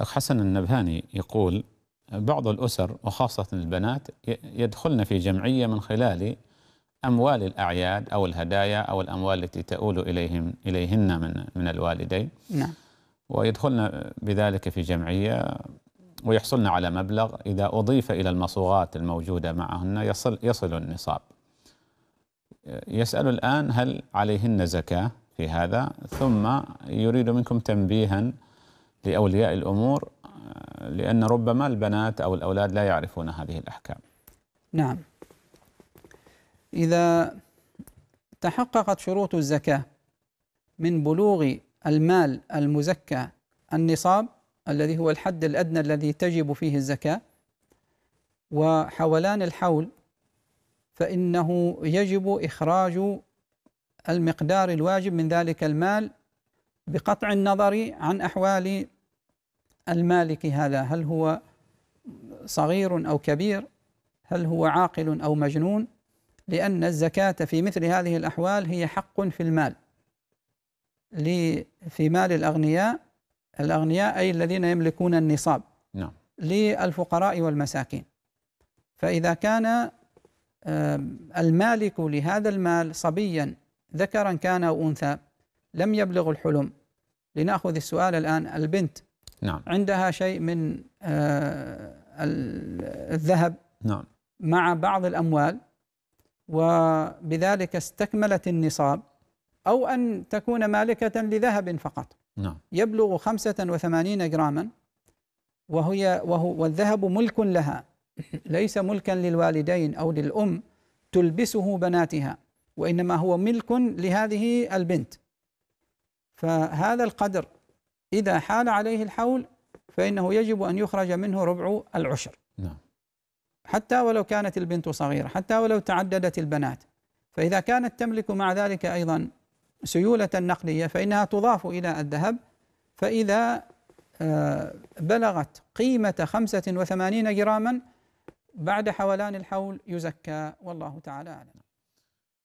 أخ حسن النبهاني يقول بعض الأسر وخاصة البنات يدخلن في جمعية من خلال أموال الأعياد أو الهدايا أو الأموال التي تؤول إليهم إليهن من من الوالدين نعم ويدخلن بذلك في جمعية ويحصلن على مبلغ إذا أضيف إلى المصوغات الموجودة معهن يصل يصل النصاب يسأل الآن هل عليهن زكاة في هذا ثم يريد منكم تنبيها لأولياء الأمور لأن ربما البنات أو الأولاد لا يعرفون هذه الأحكام نعم إذا تحققت شروط الزكاة من بلوغ المال المزكى النصاب الذي هو الحد الأدنى الذي تجب فيه الزكاة وحولان الحول فإنه يجب إخراج المقدار الواجب من ذلك المال بقطع النظر عن أحوال المالك هذا هل هو صغير أو كبير هل هو عاقل أو مجنون لأن الزكاة في مثل هذه الأحوال هي حق في المال في مال الأغنياء الأغنياء أي الذين يملكون النصاب نعم. للفقراء والمساكين فإذا كان المالك لهذا المال صبيا ذكرا كان أو أنثى لم يبلغ الحلم لنأخذ السؤال الآن البنت نعم عندها شيء من آه، الذهب نعم مع بعض الأموال وبذلك استكملت النصاب أو أن تكون مالكة لذهب فقط نعم يبلغ 85 جراما وهي وهو والذهب ملك لها ليس ملكا للوالدين أو للأم تلبسه بناتها وإنما هو ملك لهذه البنت فهذا القدر إذا حال عليه الحول فإنه يجب أن يخرج منه ربع العشر نعم. حتى ولو كانت البنت صغيرة حتى ولو تعددت البنات فإذا كانت تملك مع ذلك أيضا سيولة نقدية فإنها تضاف إلى الذهب فإذا آه، بلغت قيمة 85 جراما بعد حولان الحول يزكى والله تعالى أعلم